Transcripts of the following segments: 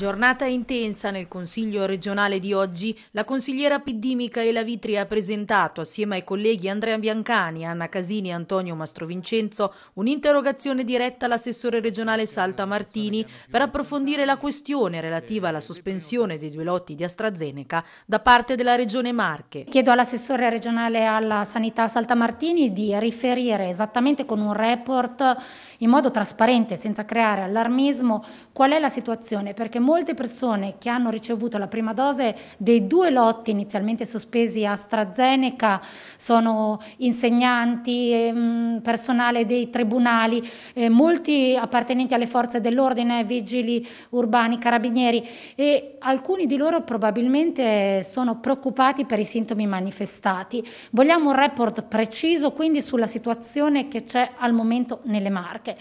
Giornata intensa nel Consiglio regionale di oggi, la consigliera PD Micaela Vitri ha presentato assieme ai colleghi Andrea Biancani, Anna Casini e Antonio Mastrovincenzo un'interrogazione diretta all'assessore regionale Salta Martini per approfondire la questione relativa alla sospensione dei due lotti di AstraZeneca da parte della regione Marche. Chiedo all'assessore regionale alla sanità Salta Martini di riferire esattamente con un report in modo trasparente, senza creare allarmismo, qual è la situazione, perché molte persone che hanno ricevuto la prima dose dei due lotti inizialmente sospesi a AstraZeneca, sono insegnanti, ehm, personale dei tribunali, eh, molti appartenenti alle forze dell'ordine, vigili urbani, carabinieri e alcuni di loro probabilmente sono preoccupati per i sintomi manifestati. Vogliamo un report preciso quindi sulla situazione che c'è al momento nelle Marche.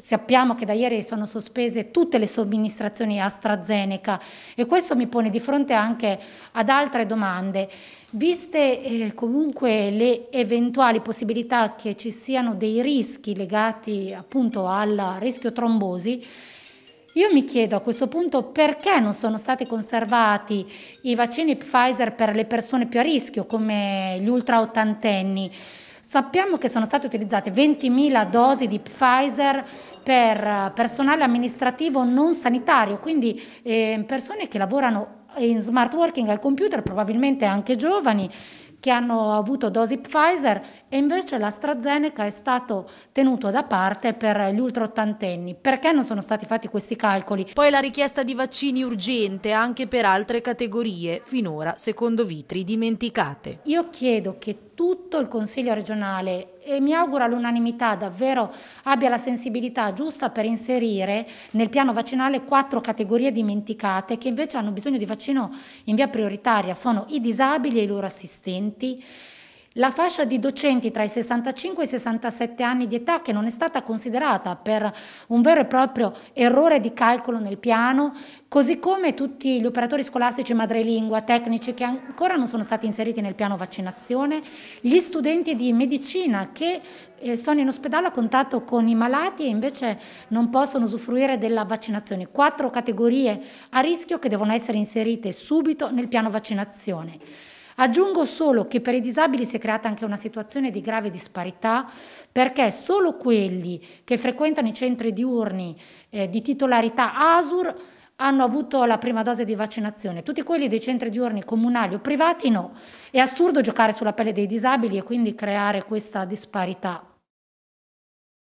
Sappiamo che da ieri sono sospese tutte le somministrazioni AstraZeneca e questo mi pone di fronte anche ad altre domande. Viste eh, comunque le eventuali possibilità che ci siano dei rischi legati appunto al rischio trombosi, io mi chiedo a questo punto perché non sono stati conservati i vaccini Pfizer per le persone più a rischio come gli ultra ottantenni. Sappiamo che sono state utilizzate 20.000 dosi di Pfizer per eh, personale amministrativo non sanitario, quindi eh, persone che lavorano in smart working al computer, probabilmente anche giovani, che hanno avuto dosi Pfizer e invece l'AstraZeneca è stato tenuto da parte per gli ultraottantenni. Perché non sono stati fatti questi calcoli? Poi la richiesta di vaccini urgente anche per altre categorie, finora, secondo Vitri, dimenticate. Io chiedo che tutto il Consiglio regionale e mi auguro all'unanimità davvero abbia la sensibilità giusta per inserire nel piano vaccinale quattro categorie dimenticate che invece hanno bisogno di vaccino in via prioritaria, sono i disabili e i loro assistenti, la fascia di docenti tra i 65 e i 67 anni di età che non è stata considerata per un vero e proprio errore di calcolo nel piano, così come tutti gli operatori scolastici madrelingua, tecnici che ancora non sono stati inseriti nel piano vaccinazione, gli studenti di medicina che eh, sono in ospedale a contatto con i malati e invece non possono usufruire della vaccinazione. Quattro categorie a rischio che devono essere inserite subito nel piano vaccinazione. Aggiungo solo che per i disabili si è creata anche una situazione di grave disparità perché solo quelli che frequentano i centri diurni eh, di titolarità ASUR hanno avuto la prima dose di vaccinazione, tutti quelli dei centri diurni comunali o privati no. È assurdo giocare sulla pelle dei disabili e quindi creare questa disparità.